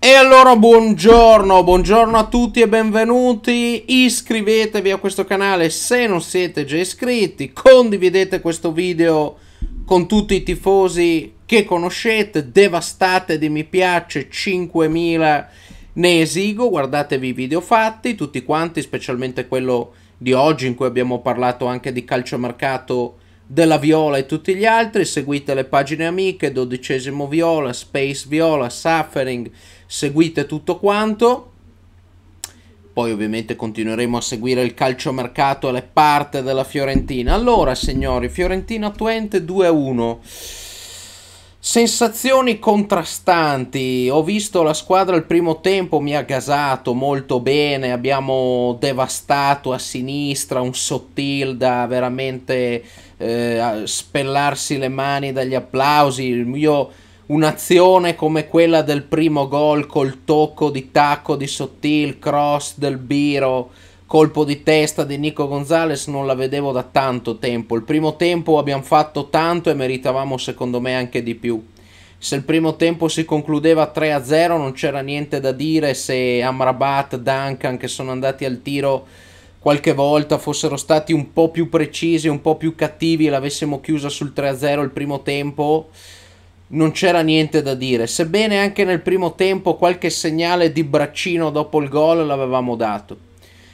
E allora buongiorno, buongiorno a tutti e benvenuti, iscrivetevi a questo canale se non siete già iscritti, condividete questo video con tutti i tifosi che conoscete, devastate di mi piace 5000 ne esigo, guardatevi i video fatti, tutti quanti, specialmente quello di oggi in cui abbiamo parlato anche di calciomercato della Viola e tutti gli altri, seguite le pagine amiche, dodicesimo Viola, Space Viola, Suffering, seguite tutto quanto. Poi ovviamente continueremo a seguire il calciomercato e le parte della Fiorentina. Allora signori, Fiorentina Twente 2-1. Sensazioni contrastanti, ho visto la squadra al primo tempo, mi ha gasato molto bene, abbiamo devastato a sinistra un Sottilda veramente eh, spellarsi le mani dagli applausi. Io, un'azione come quella del primo gol col tocco di tacco di Sottil, cross del Biro, colpo di testa di Nico Gonzalez non la vedevo da tanto tempo. Il primo tempo abbiamo fatto tanto e meritavamo secondo me anche di più. Se il primo tempo si concludeva 3-0 non c'era niente da dire, se Amrabat, Duncan che sono andati al tiro qualche volta fossero stati un po' più precisi, un po' più cattivi e l'avessimo chiusa sul 3-0 il primo tempo, non c'era niente da dire. Sebbene anche nel primo tempo qualche segnale di braccino dopo il gol l'avevamo dato.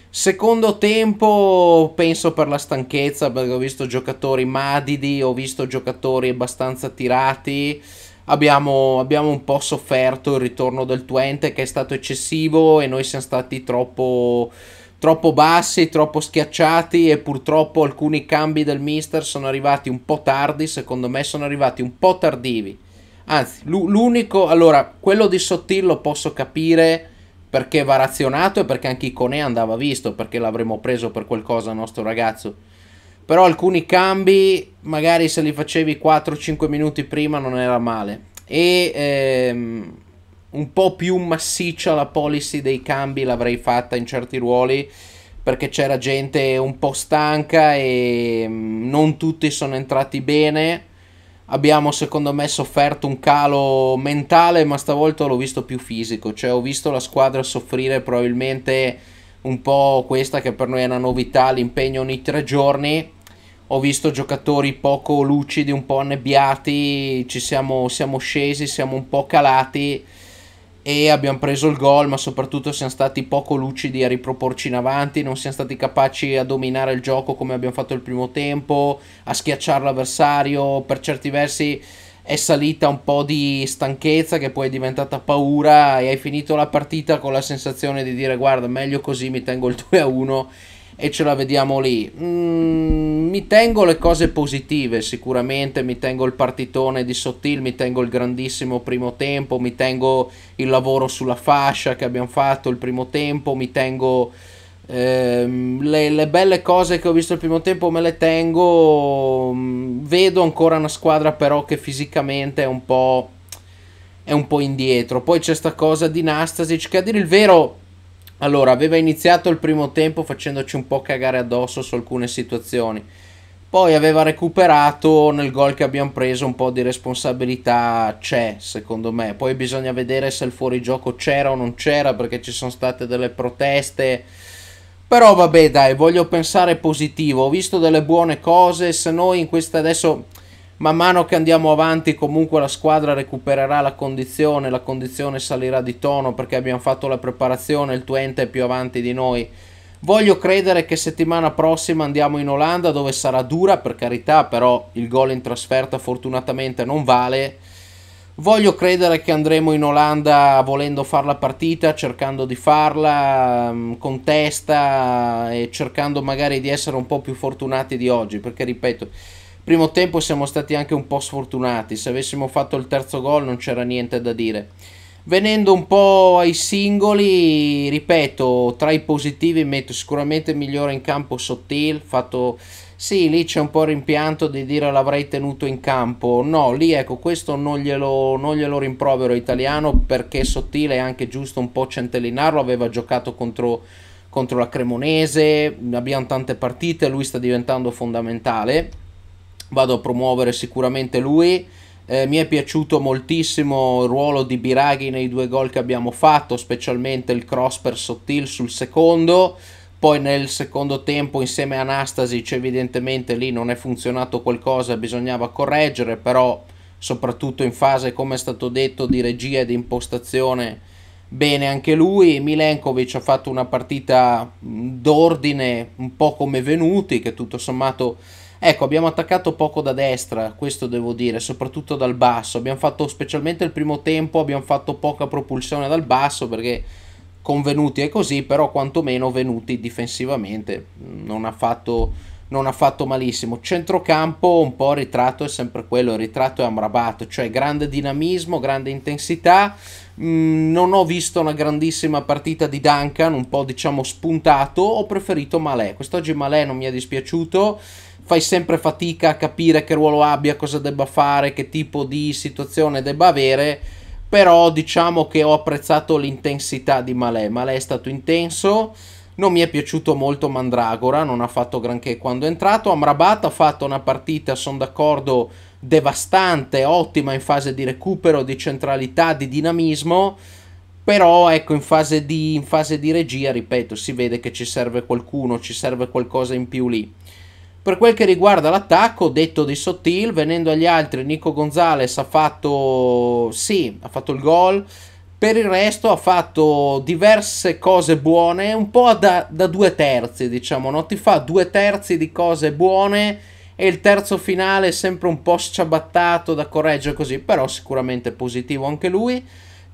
Secondo tempo penso per la stanchezza perché ho visto giocatori madidi, ho visto giocatori abbastanza tirati. Abbiamo, abbiamo un po' sofferto il ritorno del Twente che è stato eccessivo e noi siamo stati troppo troppo bassi, troppo schiacciati e purtroppo alcuni cambi del mister sono arrivati un po' tardi, secondo me sono arrivati un po' tardivi. Anzi, l'unico, allora, quello di Sottillo posso capire perché va razionato e perché anche Iconè andava visto, perché l'avremmo preso per qualcosa il nostro ragazzo. Però alcuni cambi, magari se li facevi 4-5 minuti prima non era male. E... Ehm, un po' più massiccia la policy dei cambi l'avrei fatta in certi ruoli perché c'era gente un po' stanca e mm, non tutti sono entrati bene. Abbiamo secondo me sofferto un calo mentale, ma stavolta l'ho visto più fisico, cioè ho visto la squadra soffrire probabilmente un po' questa che per noi è una novità, l'impegno ogni tre giorni. Ho visto giocatori poco lucidi, un po' annebbiati, ci siamo, siamo scesi, siamo un po' calati e abbiamo preso il gol, ma soprattutto siamo stati poco lucidi a riproporci in avanti, non siamo stati capaci a dominare il gioco come abbiamo fatto il primo tempo, a schiacciare l'avversario, per certi versi è salita un po' di stanchezza che poi è diventata paura e hai finito la partita con la sensazione di dire guarda meglio così mi tengo il 2 a 1 e ce la vediamo lì. Mm, mi tengo le cose positive sicuramente, mi tengo il partitone di Sottil, mi tengo il grandissimo primo tempo, mi tengo il lavoro sulla fascia che abbiamo fatto il primo tempo, mi tengo ehm, le, le, belle cose che ho visto il primo tempo, me le tengo. Mm, vedo ancora una squadra però che fisicamente è un po', è un po indietro. Poi c'è sta cosa di Nastasic che a dire il vero allora, aveva iniziato il primo tempo facendoci un po' cagare addosso su alcune situazioni. Poi aveva recuperato nel gol che abbiamo preso un po' di responsabilità c'è, secondo me. Poi bisogna vedere se il fuorigioco c'era o non c'era perché ci sono state delle proteste. Però vabbè, dai, voglio pensare positivo. Ho visto delle buone cose, se noi in questa adesso man mano che andiamo avanti comunque la squadra recupererà la condizione, la condizione salirà di tono perché abbiamo fatto la preparazione, il Twente è più avanti di noi. Voglio credere che settimana prossima andiamo in Olanda dove sarà dura per carità, però il gol in trasferta fortunatamente non vale. Voglio credere che andremo in Olanda volendo fare la partita, cercando di farla mm, con testa e cercando magari di essere un po' più fortunati di oggi, perché ripeto, Primo tempo siamo stati anche un po' sfortunati, se avessimo fatto il terzo gol non c'era niente da dire. Venendo un po' ai singoli, ripeto, tra i positivi metto sicuramente migliore in campo Sottil, fatto sì, lì c'è un po' rimpianto di dire l'avrei tenuto in campo. No, lì ecco, questo non glielo, non glielo rimprovero italiano perché Sottile è anche giusto un po' centellinarlo, aveva giocato contro, contro la Cremonese, abbiamo tante partite, lui sta diventando fondamentale vado a promuovere sicuramente lui. Eh, mi è piaciuto moltissimo il ruolo di Biraghi nei due gol che abbiamo fatto, specialmente il cross per Sottil sul secondo. Poi nel secondo tempo insieme a Anastasic evidentemente lì non è funzionato qualcosa, bisognava correggere, però soprattutto in fase, come è stato detto, di regia e di impostazione bene anche lui. Milenkovic ha fatto una partita d'ordine un po' come venuti, che tutto sommato... Ecco, abbiamo attaccato poco da destra, questo devo dire, soprattutto dal basso. Abbiamo fatto specialmente il primo tempo, abbiamo fatto poca propulsione dal basso perché convenuti è così, però quantomeno venuti difensivamente non ha fatto non ha fatto malissimo. Centrocampo un po' il ritratto è sempre quello, il ritratto è Amrabat, cioè grande dinamismo, grande intensità. Mm, non ho visto una grandissima partita di Duncan, un po' diciamo spuntato, ho preferito Malè. Quest'oggi Malè non mi è dispiaciuto. Fai sempre fatica a capire che ruolo abbia, cosa debba fare, che tipo di situazione debba avere però diciamo che ho apprezzato l'intensità di Malè. Malè è stato intenso, non mi è piaciuto molto Mandragora, non ha fatto granché quando è entrato. Amrabat ha fatto una partita, sono d'accordo, devastante, ottima in fase di recupero, di centralità, di dinamismo. Però ecco, in fase, di, in fase di regia, ripeto, si vede che ci serve qualcuno, ci serve qualcosa in più lì. Per quel che riguarda l'attacco, detto di Sottil, venendo agli altri, Nico Gonzalez ha fatto... sì, ha fatto il gol per il resto ha fatto diverse cose buone, un po' da, da due terzi, diciamo, no? ti fa due terzi di cose buone e il terzo finale è sempre un po' sciabattato da correggere così, però sicuramente positivo anche lui.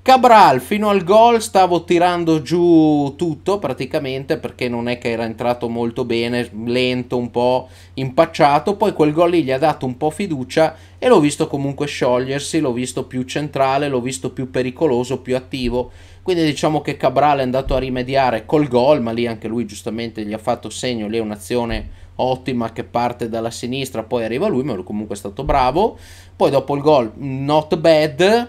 Cabral fino al gol stavo tirando giù tutto praticamente perché non è che era entrato molto bene, lento un po', impacciato, poi quel gol lì gli ha dato un po' fiducia e l'ho visto comunque sciogliersi, l'ho visto più centrale, l'ho visto più pericoloso, più attivo, quindi diciamo che Cabral è andato a rimediare col gol, ma lì anche lui giustamente gli ha fatto segno, lì è un'azione ottima che parte dalla sinistra, poi arriva lui, ma comunque è stato bravo, poi dopo il gol not bad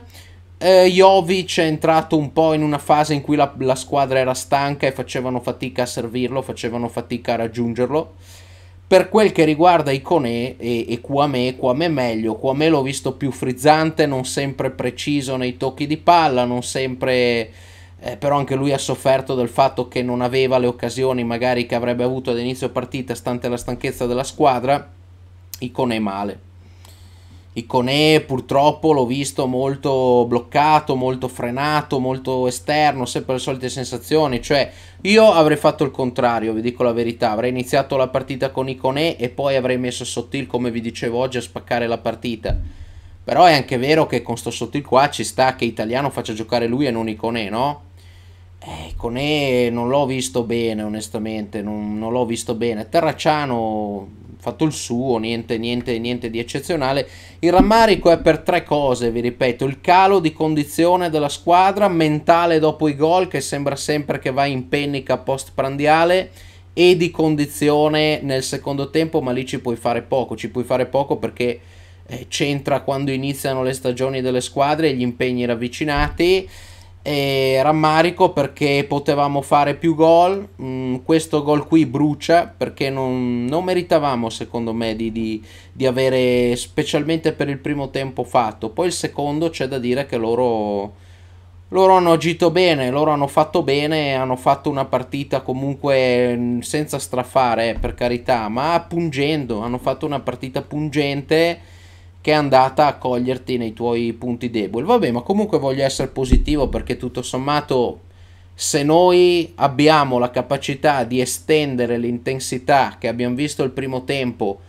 eh, Jovic è entrato un po' in una fase in cui la, la, squadra era stanca e facevano fatica a servirlo, facevano fatica a raggiungerlo. Per quel che riguarda Icone e, e Kwame, Kwame meglio, Kwame l'ho visto più frizzante, non sempre preciso nei tocchi di palla, non sempre... Eh, però anche lui ha sofferto del fatto che non aveva le occasioni magari che avrebbe avuto ad inizio partita, stante la stanchezza della squadra. Icone male. Iconè purtroppo l'ho visto molto bloccato, molto frenato, molto esterno, sempre le solite sensazioni, cioè io avrei fatto il contrario, vi dico la verità, avrei iniziato la partita con Iconè e poi avrei messo Sottil come vi dicevo oggi a spaccare la partita. Però è anche vero che con sto Sottil qua ci sta che Italiano faccia giocare lui e non Iconè, no? Eh, E non l'ho visto bene, onestamente, non, non l'ho visto bene. Terracciano fatto il suo, niente, niente, niente di eccezionale. Il rammarico è per tre cose, vi ripeto, il calo di condizione della squadra, mentale dopo i gol che sembra sempre che va in pennica post prandiale e di condizione nel secondo tempo, ma lì ci puoi fare poco, ci puoi fare poco perché eh, c'entra quando iniziano le stagioni delle squadre e gli impegni ravvicinati e rammarico perché potevamo fare più gol. Mm, questo gol qui brucia perché non, non meritavamo, secondo me, di, di, di, avere specialmente per il primo tempo fatto. Poi il secondo c'è da dire che loro, loro hanno agito bene, loro hanno fatto bene, hanno fatto una partita comunque mm, senza strafare, eh, per carità, ma pungendo, hanno fatto una partita pungente che è andata a coglierti nei tuoi punti deboli. Vabbè, ma comunque voglio essere positivo perché tutto sommato se noi abbiamo la capacità di estendere l'intensità che abbiamo visto il primo tempo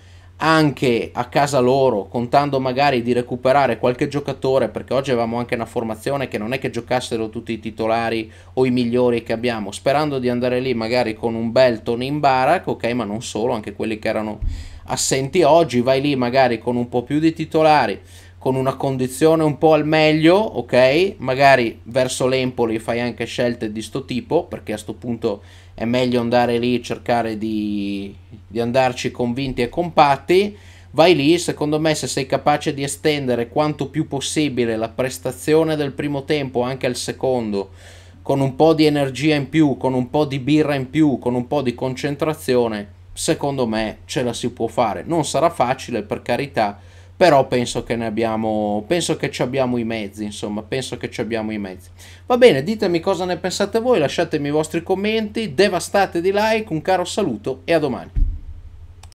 anche a casa loro, contando magari di recuperare qualche giocatore, perché oggi avevamo anche una formazione che non è che giocassero tutti i titolari o i migliori che abbiamo, sperando di andare lì magari con un bel Tony in barak, ok, ma non solo, anche quelli che erano assenti oggi, vai lì magari con un po' più di titolari, con una condizione un po' al meglio, ok? Magari verso l'Empoli fai anche scelte di sto tipo, perché a questo punto è meglio andare lì e cercare di, di andarci convinti e compatti. Vai lì, secondo me se sei capace di estendere quanto più possibile la prestazione del primo tempo anche al secondo, con un po' di energia in più, con un po' di birra in più, con un po' di concentrazione, secondo me ce la si può fare. Non sarà facile, per carità, però penso che ne abbiamo, penso che ci abbiamo i mezzi, insomma, penso che ci abbiamo i mezzi. Va bene, ditemi cosa ne pensate voi, lasciatemi i vostri commenti, devastate di like, un caro saluto e a domani.